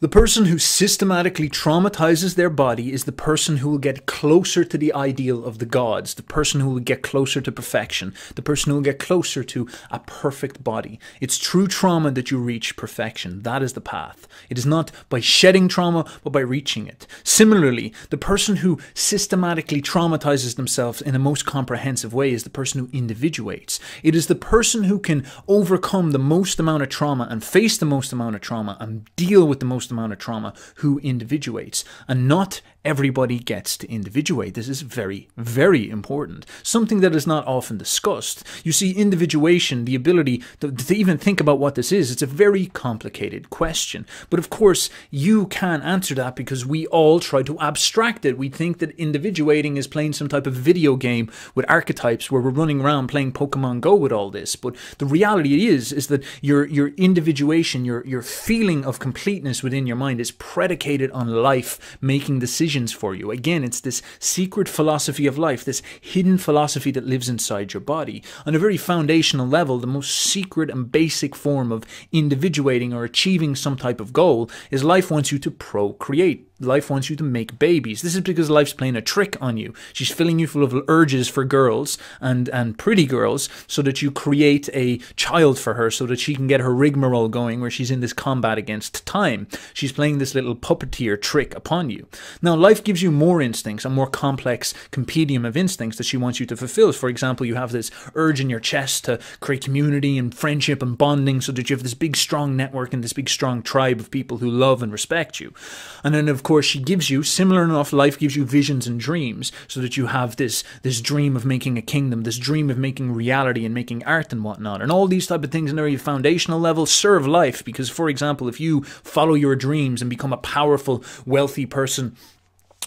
The person who systematically traumatizes their body is the person who will get closer to the ideal of the gods, the person who will get closer to perfection, the person who will get closer to a perfect body. It's through trauma that you reach perfection. That is the path. It is not by shedding trauma, but by reaching it. Similarly, the person who systematically traumatizes themselves in the most comprehensive way is the person who individuates. It is the person who can overcome the most amount of trauma and face the most amount of trauma and deal with the most amount of trauma who individuates and not everybody gets to individuate. This is very, very important. Something that is not often discussed. You see, individuation, the ability to, to, even think about what this is, it's a very complicated question. But of course, you can answer that because we all try to abstract it. We think that individuating is playing some type of video game with archetypes where we're running around playing Pokemon Go with all this. But the reality is, is that your your individuation, your your feeling of completeness within your mind is predicated on life making decisions decisions for you. Again, it's this secret philosophy of life, this hidden philosophy that lives inside your body. On a very foundational level, the most secret and basic form of individuating or achieving some type of goal is life wants you to procreate life wants you to make babies. This is because life's playing a trick on you. She's filling you full of urges for girls and, and pretty girls so that you create a child for her so that she can get her rigmarole going where she's in this combat against time. She's playing this little puppeteer trick upon you. Now, life gives you more instincts, a more complex compendium of instincts that she wants you to fulfill. For example, you have this urge in your chest to create community and friendship and bonding so that you have this big, strong network and this big, strong tribe of people who love and respect you. And then, of course, she gives you, similar enough, life gives you visions and dreams so that you have this, this dream of making a kingdom, this dream of making reality and making art and whatnot. And all these type of things on a very foundational level serve life because, for example, if you follow your dreams and become a powerful, wealthy person,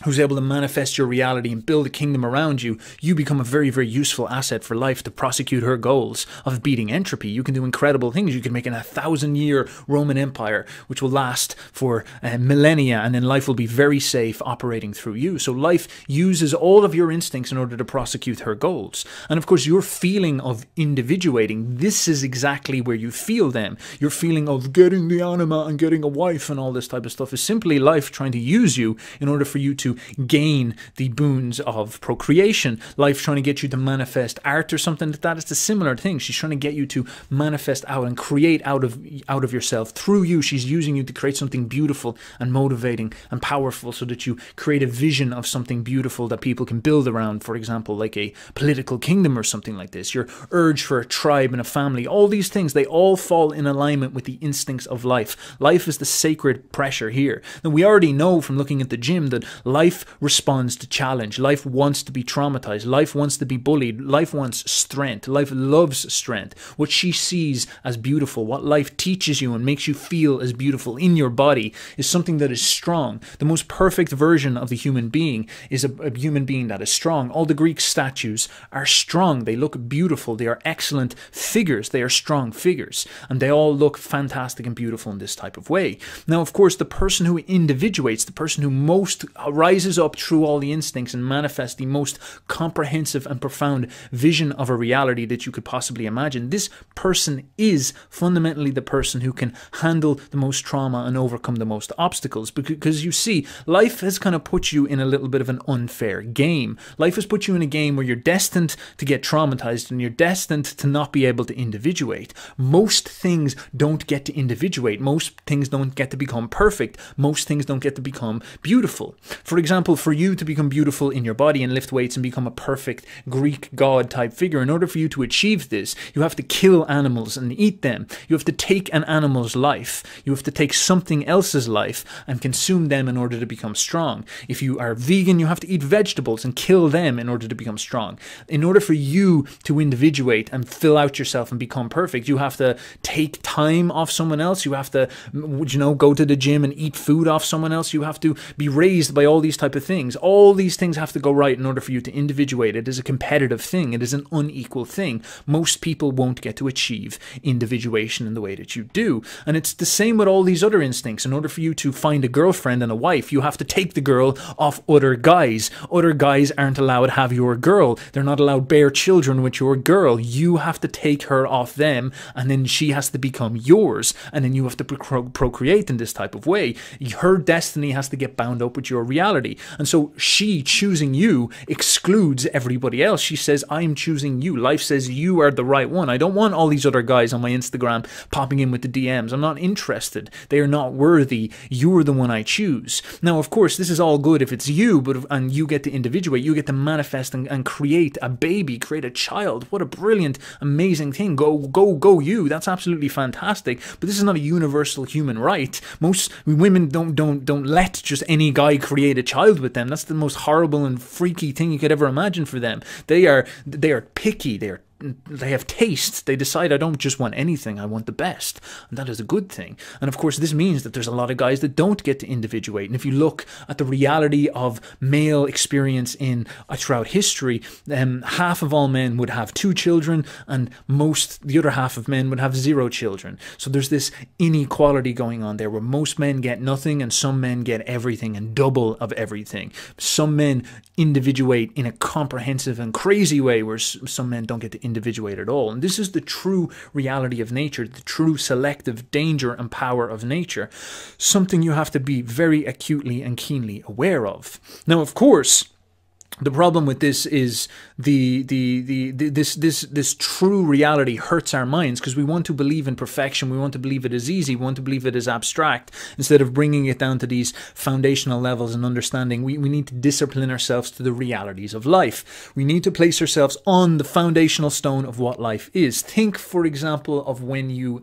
who's able to manifest your reality and build a kingdom around you, you become a very, very useful asset for life to prosecute her goals of beating entropy. You can do incredible things. You can make an a thousand year Roman Empire, which will last for uh, millennia, and then life will be very safe operating through you. So life uses all of your instincts in order to prosecute her goals. And of course, your feeling of individuating, this is exactly where you feel them. Your feeling of getting the anima and getting a wife and all this type of stuff is simply life trying to use you in order for you to gain the boons of procreation. Life trying to get you to manifest art or something like that. It's a similar thing. She's trying to get you to manifest out and create out of out of yourself through you. She's using you to create something beautiful and motivating and powerful, so that you create a vision of something beautiful that people can build around. For example, like a political kingdom or something like this. Your urge for a tribe and a family. All these things they all fall in alignment with the instincts of life. Life is the sacred pressure here. And we already know from looking at the gym that life Life responds to challenge. Life wants to be traumatized. Life wants to be bullied. Life wants strength. Life loves strength. What she sees as beautiful, what life teaches you and makes you feel as beautiful in your body, is something that is strong. The most perfect version of the human being is a, a human being that is strong. All the Greek statues are strong. They look beautiful. They are excellent figures. They are strong figures. And they all look fantastic and beautiful in this type of way. Now, of course, the person who individuates, the person who most arrives rises up through all the instincts and manifests the most comprehensive and profound vision of a reality that you could possibly imagine. This person is fundamentally the person who can handle the most trauma and overcome the most obstacles. Because you see, life has kind of put you in a little bit of an unfair game. Life has put you in a game where you're destined to get traumatized and you're destined to not be able to individuate. Most things don't get to individuate, most things don't get to become perfect, most things don't get to become beautiful. For example, for you to become beautiful in your body and lift weights and become a perfect Greek god type figure, in order for you to achieve this, you have to kill animals and eat them. You have to take an animal's life. You have to take something else's life and consume them in order to become strong. If you are vegan, you have to eat vegetables and kill them in order to become strong. In order for you to individuate and fill out yourself and become perfect, you have to take time off someone else. You have to, you know, go to the gym and eat food off someone else. You have to be raised by all these type of things. All these things have to go right in order for you to individuate. It is a competitive thing. It is an unequal thing. Most people won't get to achieve individuation in the way that you do. And it's the same with all these other instincts. In order for you to find a girlfriend and a wife, you have to take the girl off other guys. Other guys aren't allowed to have your girl. They're not allowed bear children with your girl. You have to take her off them and then she has to become yours. And then you have to procreate in this type of way. Her destiny has to get bound up with your reality personality. And so she choosing you excludes everybody else. She says, I'm choosing you. Life says you are the right one. I don't want all these other guys on my Instagram popping in with the DMs. I'm not interested. They are not worthy. You're the one I choose. Now, of course, this is all good if it's you, but if, and you get to individuate, you get to manifest and, and create a baby, create a child. What a brilliant, amazing thing. Go, go, go you. That's absolutely fantastic. But this is not a universal human right. Most women don't don't don't let just any guy create a a child with them. That's the most horrible and freaky thing you could ever imagine for them. They are they are picky. They are they have taste. They decide I don't just want anything, I want the best. And that is a good thing. And of course, this means that there's a lot of guys that don't get to individuate. And if you look at the reality of male experience in uh, throughout history, um, half of all men would have two children, and most, the other half of men would have zero children. So there's this inequality going on there where most men get nothing and some men get everything and double of everything. Some men individuate in a comprehensive and crazy way, where some men don't get to individuate at all. And this is the true reality of nature, the true selective danger and power of nature, something you have to be very acutely and keenly aware of. Now, of course, the problem with this is the, the, the, the, this this this true reality hurts our minds because we want to believe in perfection we want to believe it is easy we want to believe it is abstract instead of bringing it down to these foundational levels and understanding we, we need to discipline ourselves to the realities of life we need to place ourselves on the foundational stone of what life is think for example of when you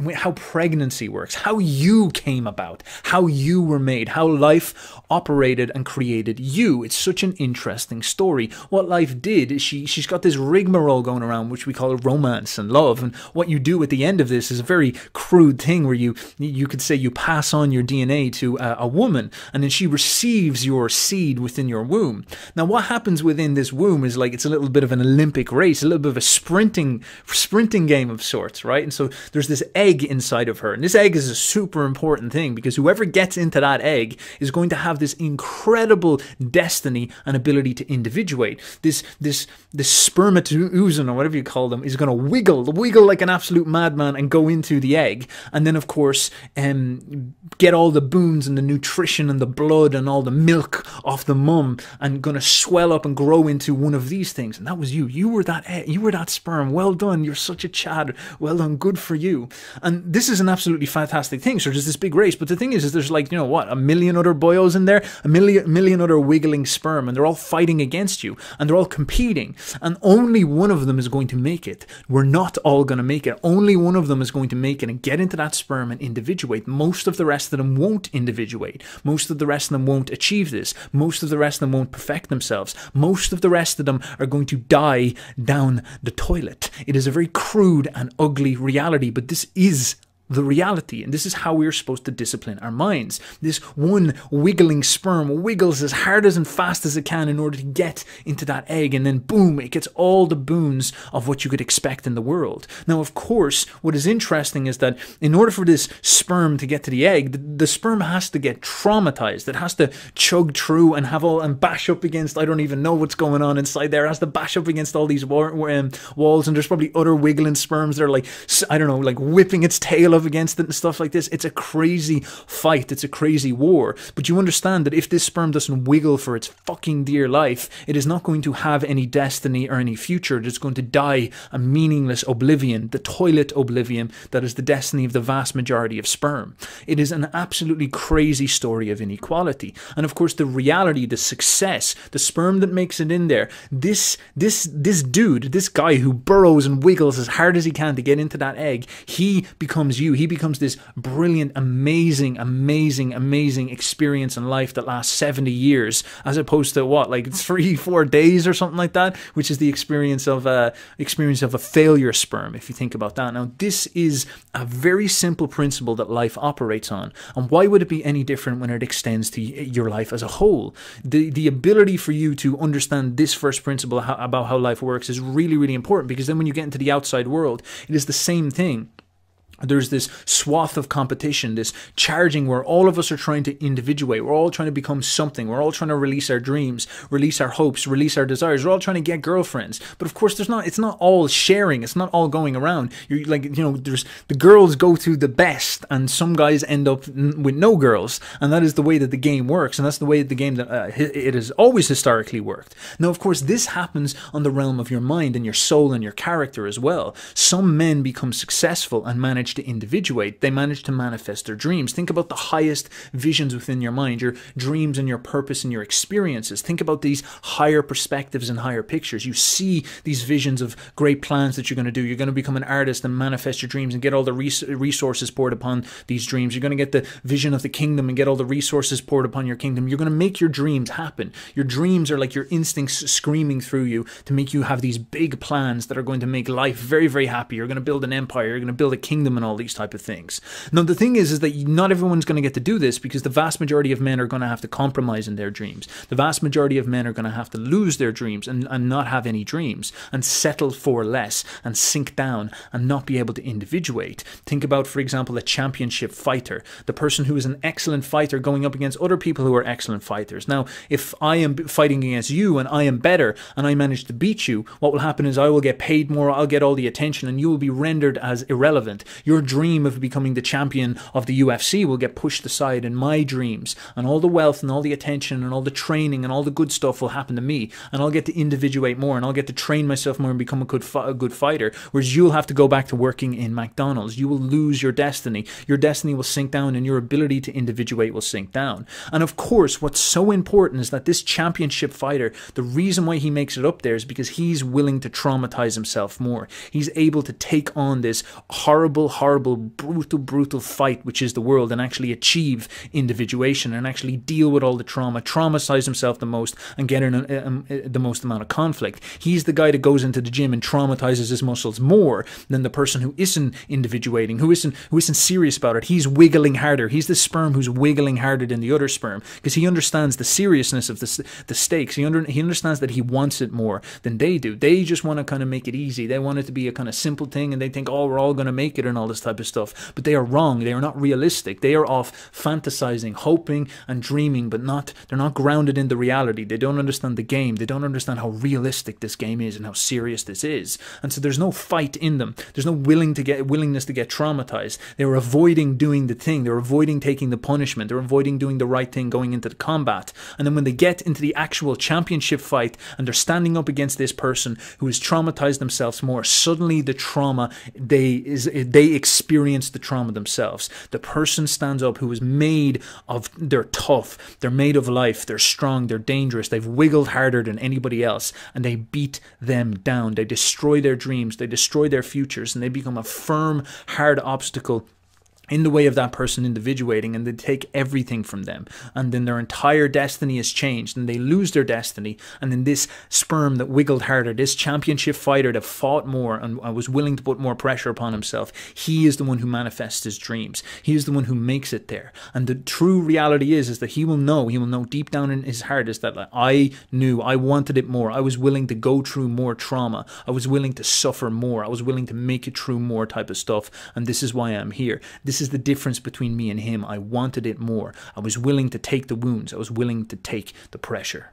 how pregnancy works, how you came about, how you were made, how life operated and created you. It's such an interesting story. What life did is she she's got this rigmarole going around which we call romance and love. And what you do at the end of this is a very crude thing where you you could say you pass on your DNA to a, a woman and then she receives your seed within your womb. Now what happens within this womb is like it's a little bit of an Olympic race, a little bit of a sprinting sprinting game of sorts, right? And so there's this egg egg inside of her. And this egg is a super important thing because whoever gets into that egg is going to have this incredible destiny and ability to individuate. This this this spermatozoon or whatever you call them is going to wiggle, wiggle like an absolute madman and go into the egg. And then of course, um, get all the boons and the nutrition and the blood and all the milk off the mum and going to swell up and grow into one of these things. And that was you. You were that egg. You were that sperm. Well done. You're such a chad. Well done. Good for you. And this is an absolutely fantastic thing. So there's this big race, but the thing is, is there's like, you know what, a million other boyos in there, a million, million other wiggling sperm, and they're all fighting against you, and they're all competing, and only one of them is going to make it. We're not all going to make it. Only one of them is going to make it and get into that sperm and individuate. Most of the rest of them won't individuate. Most of the rest of them won't achieve this. Most of the rest of them won't perfect themselves. Most of the rest of them are going to die down the toilet. It is a very crude and ugly reality, but this is the reality. And this is how we are supposed to discipline our minds. This one wiggling sperm wiggles as hard as and fast as it can in order to get into that egg, and then boom, it gets all the boons of what you could expect in the world. Now, of course, what is interesting is that in order for this sperm to get to the egg, the, the sperm has to get traumatized. It has to chug through and have all and bash up against, I don't even know what's going on inside there, it has to bash up against all these war, um, walls, and there's probably other wiggling sperms that are like, I don't know, like whipping its tail against it and stuff like this. It's a crazy fight. It's a crazy war. But you understand that if this sperm doesn't wiggle for its fucking dear life, it is not going to have any destiny or any future. It is going to die a meaningless oblivion, the toilet oblivion that is the destiny of the vast majority of sperm. It is an absolutely crazy story of inequality. And of course, the reality, the success, the sperm that makes it in there, this this this dude, this guy who burrows and wiggles as hard as he can to get into that egg, he becomes you you, he becomes this brilliant, amazing, amazing, amazing experience in life that lasts 70 years, as opposed to what, like three, four days or something like that, which is the experience of a uh, experience of a failure sperm, if you think about that. Now, this is a very simple principle that life operates on. And why would it be any different when it extends to your life as a whole? The the ability for you to understand this first principle about how life works is really, really important because then when you get into the outside world, it is the same thing there's this swath of competition, this charging where all of us are trying to individuate. We're all trying to become something. We're all trying to release our dreams, release our hopes, release our desires. We're all trying to get girlfriends. But of course, there's not. It's not all sharing. It's not all going around. You're like you know, there's the girls go to the best, and some guys end up with no girls, and that is the way that the game works, and that's the way that the game that uh, it has always historically worked. Now, of course, this happens on the realm of your mind and your soul and your character as well. Some men become successful and manage manage to individuate, they manage to manifest their dreams. Think about the highest visions within your mind, your dreams and your purpose and your experiences. Think about these higher perspectives and higher pictures. You see these visions of great plans that you're going to do. You're going to become an artist and manifest your dreams and get all the resources poured upon these dreams. You're going to get the vision of the kingdom and get all the resources poured upon your kingdom. You're going to make your dreams happen. Your dreams are like your instincts screaming through you to make you have these big plans that are going to make life very, very happy. You're going to build an empire. You're going to build a kingdom and all these type of things. Now, the thing is, is that not everyone's going to get to do this because the vast majority of men are going to have to compromise in their dreams. The vast majority of men are going to have to lose their dreams and, and not have any dreams and settle for less and sink down and not be able to individuate. Think about, for example, a championship fighter, the person who is an excellent fighter going up against other people who are excellent fighters. Now, if I am fighting against you and I am better and I manage to beat you, what will happen is I will get paid more, I'll get all the attention, and you will be rendered as irrelevant. You're your dream of becoming the champion of the UFC will get pushed aside in my dreams, and all the wealth and all the attention and all the training and all the good stuff will happen to me, and I'll get to individuate more and I'll get to train myself more and become a good a good fighter. Whereas you'll have to go back to working in McDonald's. You will lose your destiny. Your destiny will sink down, and your ability to individuate will sink down. And of course, what's so important is that this championship fighter, the reason why he makes it up there is because he's willing to traumatize himself more. He's able to take on this horrible horrible, brutal, brutal fight which is the world and actually achieve individuation and actually deal with all the trauma, traumatize himself the most, and get in a, a, a, um, uh, the most amount of conflict. He's the guy that goes into the gym and traumatizes his muscles more than the person who isn't individuating, who isn't who isn't serious about it. He's wiggling harder. He's the sperm who's wiggling harder than the other sperm because he understands the seriousness of the the stakes. He under, he understands that he wants it more than they do. They just want to kind of make it easy. They want it to be a kind of simple thing, and they think, oh, we're all going to make it, and all this type of stuff, but they are wrong. They are not realistic. They are off fantasizing, hoping, and dreaming, but not they're not grounded in the reality. They don't understand the game. They don't understand how realistic this game is and how serious this is. And so there's no fight in them. There's no willing to get willingness to get traumatized. They're avoiding doing the thing. They're avoiding taking the punishment. They're avoiding doing the right thing going into the combat. And then when they get into the actual championship fight and they're standing up against this person who has traumatized themselves more, suddenly the trauma they is they they experience the trauma themselves. The person stands up who is made of, they're tough, they're made of life, they're strong, they're dangerous, they've wiggled harder than anybody else, and they beat them down. They destroy their dreams, they destroy their futures, and they become a firm, hard obstacle in the way of that person individuating and they take everything from them and then their entire destiny is changed and they lose their destiny and then this sperm that wiggled harder this championship fighter that fought more and uh, was willing to put more pressure upon himself he is the one who manifests his dreams he is the one who makes it there and the true reality is is that he will know he will know deep down in his heart is that like, i knew i wanted it more i was willing to go through more trauma i was willing to suffer more i was willing to make it through more type of stuff and this is why i'm here this this is the difference between me and him. I wanted it more. I was willing to take the wounds. I was willing to take the pressure.